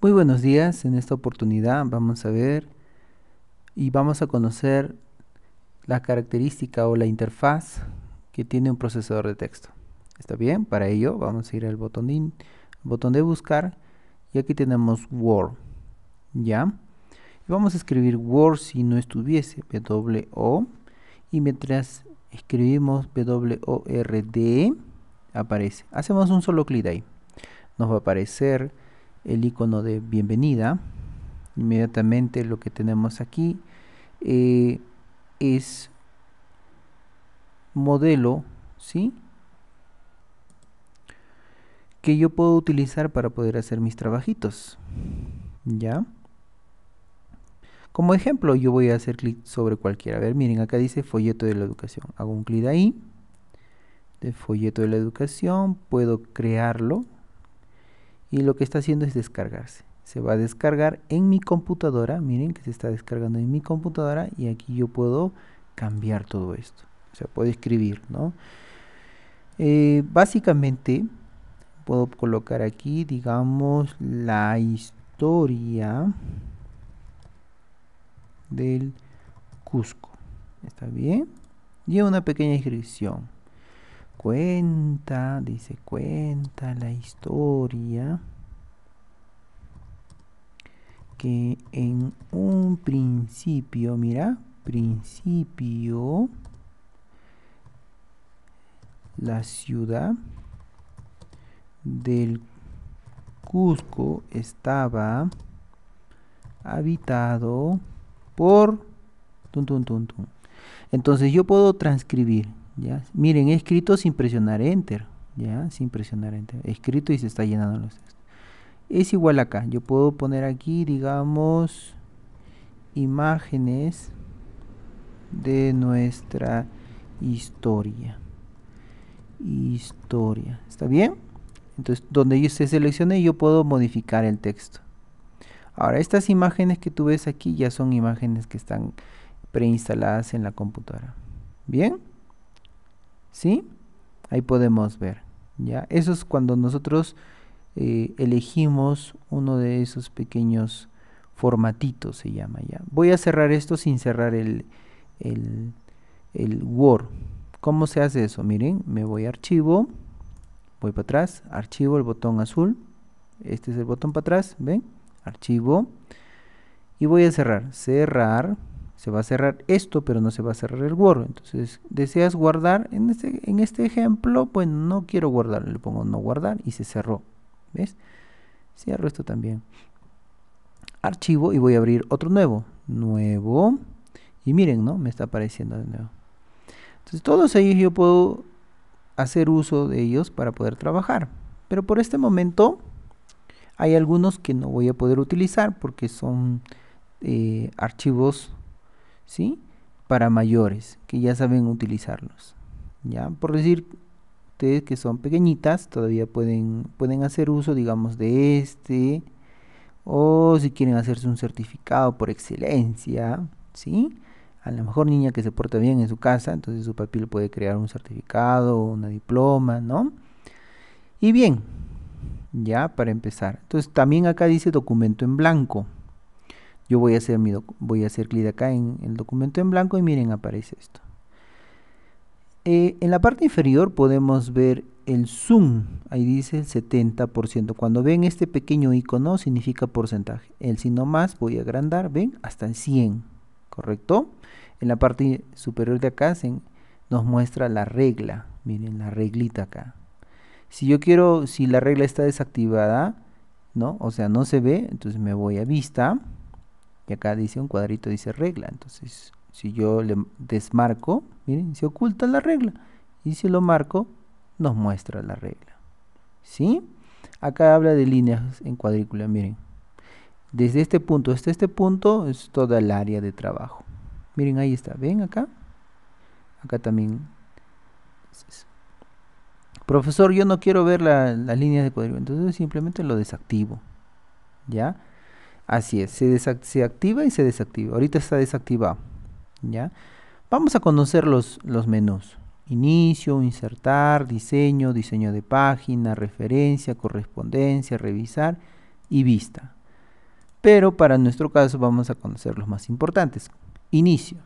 Muy buenos días, en esta oportunidad vamos a ver y vamos a conocer la característica o la interfaz que tiene un procesador de texto. ¿Está bien? Para ello vamos a ir al botón de, botón de buscar y aquí tenemos Word. ¿Ya? vamos a escribir Word si no estuviese W-O y mientras escribimos W-O-R-D aparece. Hacemos un solo clic ahí. Nos va a aparecer el icono de bienvenida. Inmediatamente lo que tenemos aquí eh, es modelo, ¿sí? Que yo puedo utilizar para poder hacer mis trabajitos. ¿Ya? Como ejemplo, yo voy a hacer clic sobre cualquiera. A ver, miren, acá dice folleto de la educación. Hago un clic ahí. De folleto de la educación, puedo crearlo y lo que está haciendo es descargarse. Se va a descargar en mi computadora, miren que se está descargando en mi computadora y aquí yo puedo cambiar todo esto. O sea, puedo escribir, ¿no? Eh, básicamente puedo colocar aquí, digamos, la historia del Cusco. ¿Está bien? Y una pequeña inscripción. Cuenta, dice, cuenta la historia que en un principio, mira, principio, la ciudad del Cusco estaba habitado por... Entonces yo puedo transcribir Miren, he escrito sin presionar Enter, ¿ya? Sin presionar Enter. He escrito y se está llenando los textos. Es igual acá. Yo puedo poner aquí, digamos, imágenes de nuestra historia. Historia. ¿Está bien? Entonces, donde yo se seleccione, yo puedo modificar el texto. Ahora, estas imágenes que tú ves aquí ya son imágenes que están preinstaladas en la computadora. ¿Bien? ¿sí? Ahí podemos ver, ¿ya? Eso es cuando nosotros eh, elegimos uno de esos pequeños formatitos, se llama, ¿ya? Voy a cerrar esto sin cerrar el, el, el Word. ¿Cómo se hace eso? Miren, me voy a archivo, voy para atrás, archivo, el botón azul, este es el botón para atrás, ¿ven? Archivo, y voy a cerrar, cerrar, se va a cerrar esto, pero no se va a cerrar el Word. Entonces, deseas guardar, en este, en este ejemplo, pues no quiero guardar, le pongo no guardar y se cerró. ¿Ves? Cierro esto también. Archivo y voy a abrir otro nuevo. Nuevo. Y miren, ¿no? Me está apareciendo de nuevo. Entonces, todos ellos yo puedo hacer uso de ellos para poder trabajar. Pero por este momento hay algunos que no voy a poder utilizar porque son eh, archivos ¿sí? Para mayores, que ya saben utilizarlos. ¿Ya? Por decir, ustedes que son pequeñitas todavía pueden, pueden hacer uso, digamos, de este. O si quieren hacerse un certificado por excelencia, ¿sí? A lo mejor niña que se porta bien en su casa, entonces su papel puede crear un certificado, una diploma, ¿no? Y bien, ya para empezar. Entonces también acá dice documento en blanco. Yo voy a hacer, voy a hacer clic acá en el documento en blanco y miren, aparece esto. Eh, en la parte inferior podemos ver el zoom, ahí dice el 70%. Cuando ven este pequeño icono significa porcentaje. El signo más voy a agrandar, ven, hasta el 100, ¿correcto? En la parte superior de acá nos muestra la regla, miren la reglita acá. Si yo quiero, si la regla está desactivada, ¿no? O sea, no se ve, entonces me voy a vista, y acá dice un cuadrito, dice regla. Entonces, si yo le desmarco, miren, se oculta la regla. Y si lo marco, nos muestra la regla. ¿Sí? Acá habla de líneas en cuadrícula, miren. Desde este punto hasta este punto es toda el área de trabajo. Miren, ahí está. ¿Ven acá? Acá también. Profesor, yo no quiero ver la, las líneas de cuadrícula. Entonces simplemente lo desactivo. ¿Ya? Así es, se, activa y se desactiva. Ahorita está desactivado. ¿ya? Vamos a conocer los menús. Inicio, insertar, diseño, diseño de página, referencia, correspondencia, revisar y vista. Pero para nuestro caso vamos a conocer los más importantes. Inicio,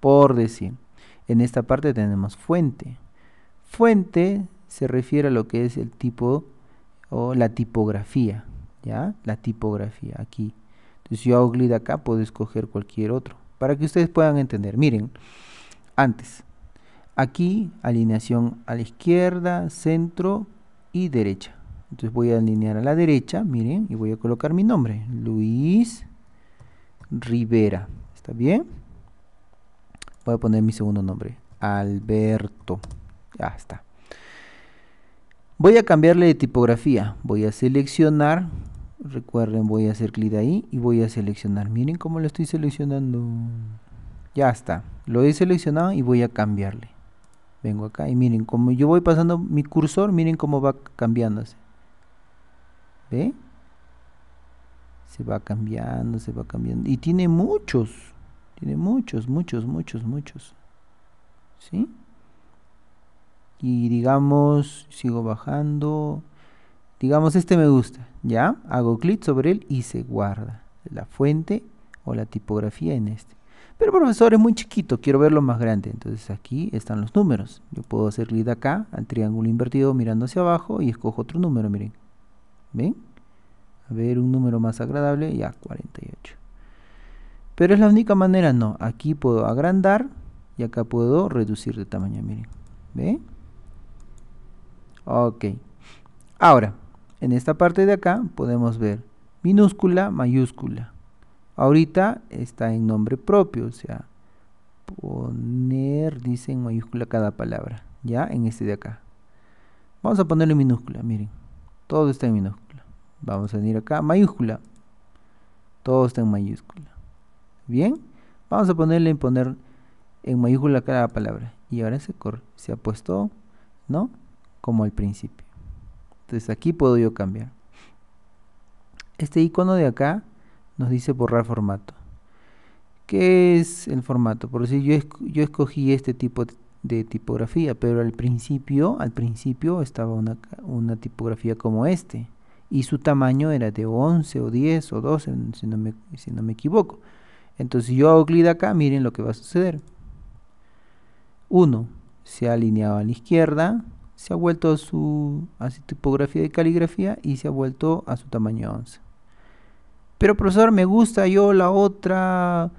por decir. En esta parte tenemos fuente. Fuente se refiere a lo que es el tipo o la tipografía. La tipografía aquí. Entonces yo hago clic acá, puedo escoger cualquier otro. Para que ustedes puedan entender, miren, antes, aquí alineación a la izquierda, centro y derecha. Entonces voy a alinear a la derecha, miren, y voy a colocar mi nombre, Luis Rivera. ¿Está bien? Voy a poner mi segundo nombre, Alberto. Ya está. Voy a cambiarle de tipografía. Voy a seleccionar Recuerden, voy a hacer clic ahí y voy a seleccionar. Miren cómo lo estoy seleccionando. Ya está. Lo he seleccionado y voy a cambiarle. Vengo acá y miren, como yo voy pasando mi cursor, miren cómo va cambiándose. ¿Ve? Se va cambiando, se va cambiando. Y tiene muchos. Tiene muchos, muchos, muchos, muchos. ¿Sí? Y digamos, sigo bajando. Digamos, este me gusta, ¿ya? Hago clic sobre él y se guarda la fuente o la tipografía en este. Pero profesor, es muy chiquito, quiero verlo más grande. Entonces aquí están los números. Yo puedo hacer clic acá al triángulo invertido mirando hacia abajo y escojo otro número, miren. ¿Ven? A ver, un número más agradable, ya 48. Pero es la única manera, no. Aquí puedo agrandar y acá puedo reducir de tamaño, miren. ¿Ven? Ok. Ahora, en esta parte de acá podemos ver minúscula, mayúscula. Ahorita está en nombre propio, o sea, poner, dice en mayúscula cada palabra, ya en este de acá. Vamos a ponerle minúscula, miren, todo está en minúscula. Vamos a venir acá, mayúscula, todo está en mayúscula. Bien, vamos a ponerle en poner en mayúscula cada palabra. Y ahora se, se ha puesto, ¿no? Como al principio. Entonces aquí puedo yo cambiar. Este icono de acá nos dice borrar formato. ¿Qué es el formato? Por decir, yo, yo escogí este tipo de tipografía, pero al principio, al principio estaba una, tipografía como este. Y su tamaño era de 11 o 10 o 12, si no me, si no me equivoco. Entonces si yo hago clic acá, miren lo que va a suceder. 1. Se ha alineado a la izquierda se ha vuelto a su, tipografía de caligrafía y se ha vuelto a su tamaño 11. Pero profesor, me gusta yo la otra,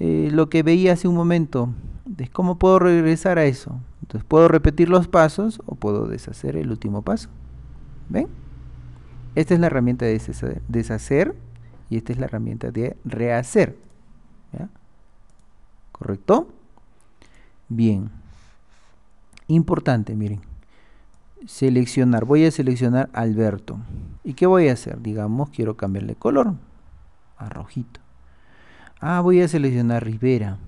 eh, lo que veía hace un momento. Entonces, ¿Cómo puedo regresar a eso? Entonces puedo repetir los pasos o puedo deshacer el último paso. ¿Ven? Esta es la herramienta de deshacer, deshacer y esta es la herramienta de rehacer. ¿Correcto? Bien. Importante, miren. Seleccionar. Voy a seleccionar Alberto. ¿Y qué voy a hacer? Digamos, quiero cambiarle color a rojito. Ah, voy a seleccionar Rivera.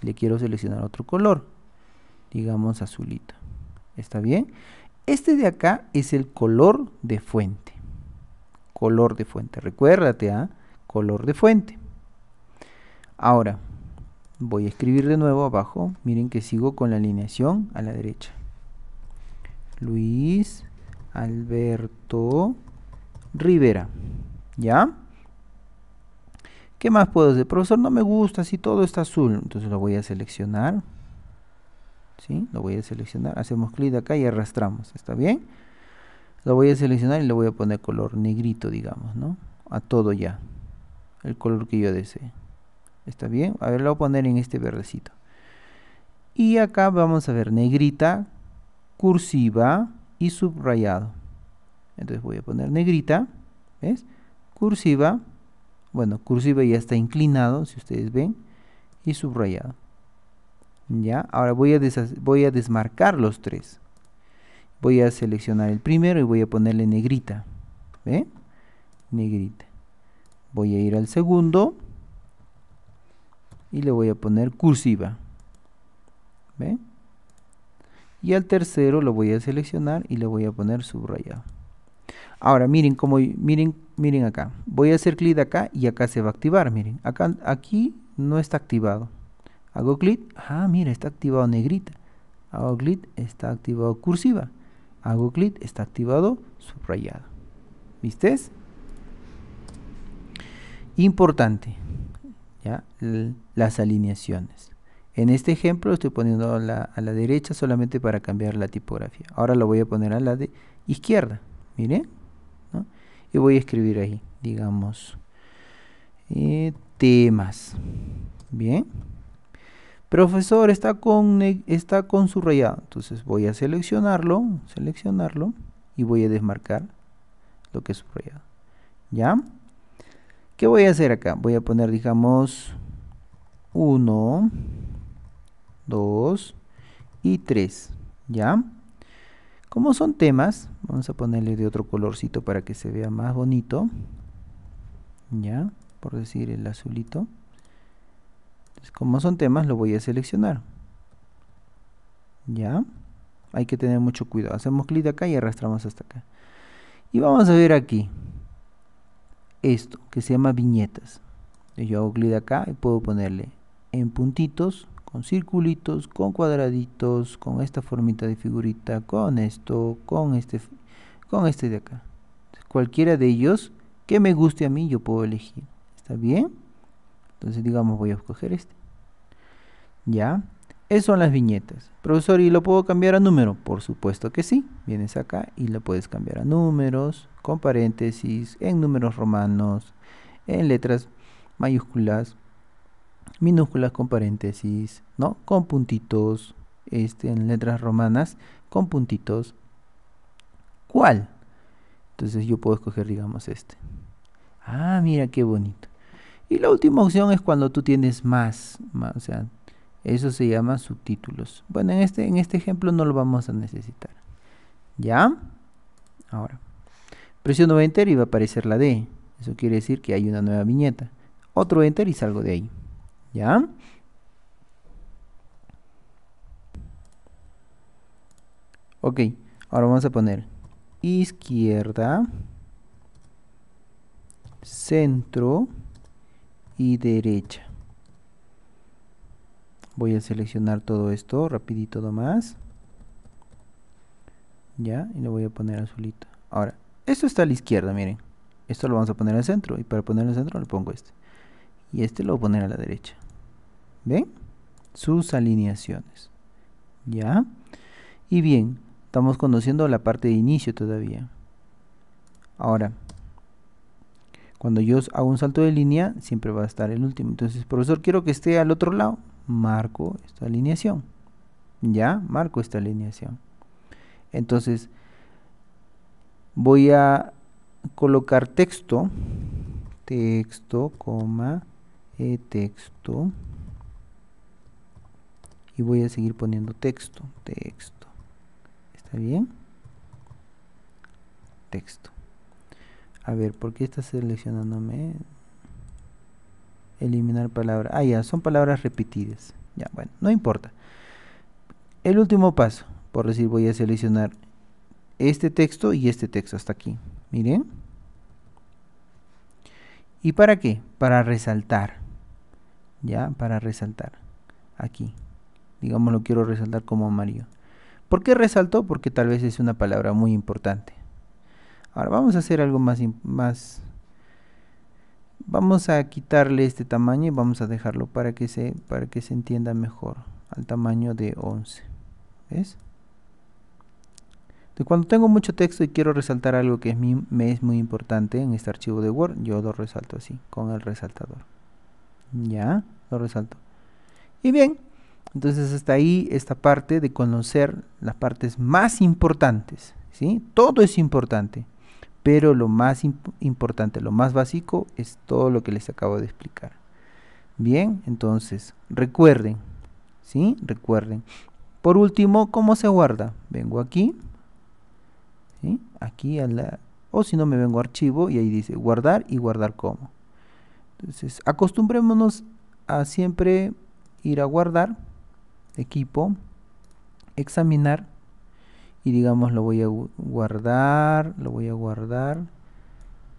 Le quiero seleccionar otro color. Digamos azulito. ¿Está bien? Este de acá es el color de fuente. Color de fuente. Recuérdate, ¿ah? Color de fuente. Ahora, voy a escribir de nuevo abajo. Miren que sigo con la alineación a la derecha. Luis Alberto Rivera. ¿Ya? ¿Qué más puedo hacer? Profesor, no me gusta si todo está azul. Entonces lo voy a seleccionar. ¿Sí? Lo voy a seleccionar. Hacemos clic acá y arrastramos. ¿Está bien? Lo voy a seleccionar y le voy a poner color negrito, digamos, ¿no? A todo ya. El color que yo desee. ¿Está bien? A ver, lo voy a poner en este verdecito. Y acá vamos a ver negrita cursiva y subrayado. Entonces voy a poner negrita, ¿ves? Cursiva, bueno, cursiva ya está inclinado, si ustedes ven, y subrayado. Ya, ahora voy a, voy a desmarcar los tres. Voy a seleccionar el primero y voy a ponerle negrita. ¿Ve? Negrita. Voy a ir al segundo y le voy a poner cursiva. ¿Ve? y al tercero lo voy a seleccionar y le voy a poner subrayado ahora miren como miren miren acá voy a hacer clic acá y acá se va a activar miren acá aquí no está activado hago clic ah mira está activado negrita hago clic está activado cursiva hago clic está activado subrayado viste importante ¿ya? las alineaciones en este ejemplo estoy poniendo a la, a la derecha solamente para cambiar la tipografía. Ahora lo voy a poner a la de izquierda, miren. Y voy a escribir ahí, digamos, eh, temas. Bien. Profesor, está con, está con su Entonces voy a seleccionarlo, seleccionarlo y voy a desmarcar lo que es subrayado. ¿Ya? ¿Qué voy a hacer acá? Voy a poner, digamos, 1, 2 y 3, ¿ya? Como son temas, vamos a ponerle de otro colorcito para que se vea más bonito, ¿ya? Por decir el azulito. como son temas, lo voy a seleccionar, ¿ya? Hay que tener mucho cuidado. Hacemos clic acá y arrastramos hasta acá. Y vamos a ver aquí esto que se llama viñetas. Yo hago clic acá y puedo ponerle en puntitos con circulitos, con cuadraditos, con esta formita de figurita, con esto, con este, con este de acá. cualquiera de ellos que me guste a mí yo puedo elegir. ¿Está bien? Entonces digamos voy a escoger este. ¿Ya? Esas son las viñetas. Profesor, ¿y lo puedo cambiar a número? Por supuesto que sí. Vienes acá y lo puedes cambiar a números, con paréntesis, en números romanos, en letras mayúsculas, minúsculas con paréntesis, ¿no? Con puntitos, este, en letras romanas, con puntitos. ¿Cuál? Entonces yo puedo escoger, digamos, este. Ah, mira qué bonito. Y la última opción es cuando tú tienes más, más o sea, eso se llama subtítulos. Bueno, en este, en este ejemplo no lo vamos a necesitar. ¿Ya? Ahora, presiono Enter y va a aparecer la D. Eso quiere decir que hay una nueva viñeta. Otro Enter y salgo de ahí. ¿Ya? Ok, ahora vamos a poner izquierda, centro y derecha. Voy a seleccionar todo esto rapidito nomás. Ya, y lo voy a poner azulito. Ahora, esto está a la izquierda, miren. Esto lo vamos a poner al centro y para ponerlo al centro le pongo este. Y este lo voy a poner a la derecha. ¿Ven? Sus alineaciones. ¿Ya? Y bien, estamos conociendo la parte de inicio todavía. Ahora, cuando yo hago un salto de línea, siempre va a estar el último. Entonces, profesor, quiero que esté al otro lado. Marco esta alineación. ¿Ya? Marco esta alineación. Entonces, voy a colocar texto texto, coma, e texto y voy a seguir poniendo texto, texto. ¿Está bien? Texto. A ver, ¿por qué está seleccionándome? Eliminar palabra. Ah, ya, son palabras repetidas. Ya, bueno, no importa. El último paso, por decir, voy a seleccionar este texto y este texto hasta aquí. Miren. ¿Y para qué? Para resaltar. Ya, para resaltar. Aquí digamos lo quiero resaltar como amarillo. ¿Por qué resalto? Porque tal vez es una palabra muy importante. Ahora vamos a hacer algo más, más vamos a quitarle este tamaño y vamos a dejarlo para que se, para que se entienda mejor al tamaño de 11 ¿ves? cuando tengo mucho texto y quiero resaltar algo que me es muy importante en este archivo de Word yo lo resalto así con el resaltador ya lo resalto y bien entonces hasta ahí esta parte de conocer las partes más importantes, ¿sí? Todo es importante, pero lo más importante, lo más básico es todo lo que les acabo de explicar. Bien, entonces recuerden, ¿sí? Recuerden. Por último, ¿cómo se guarda? Vengo aquí, Aquí a la... O si no, me vengo a archivo y ahí dice guardar y guardar como. Entonces, acostumbrémonos a siempre ir a guardar equipo, examinar y digamos lo voy a guardar, lo voy a guardar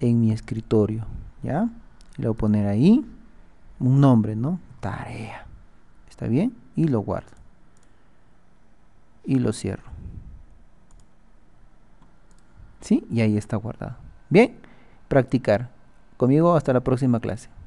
en mi escritorio, ¿ya? Le voy a poner ahí un nombre, ¿no? Tarea. ¿Está bien? Y lo guardo. Y lo cierro. ¿Sí? Y ahí está guardado. Bien, practicar. Conmigo hasta la próxima clase.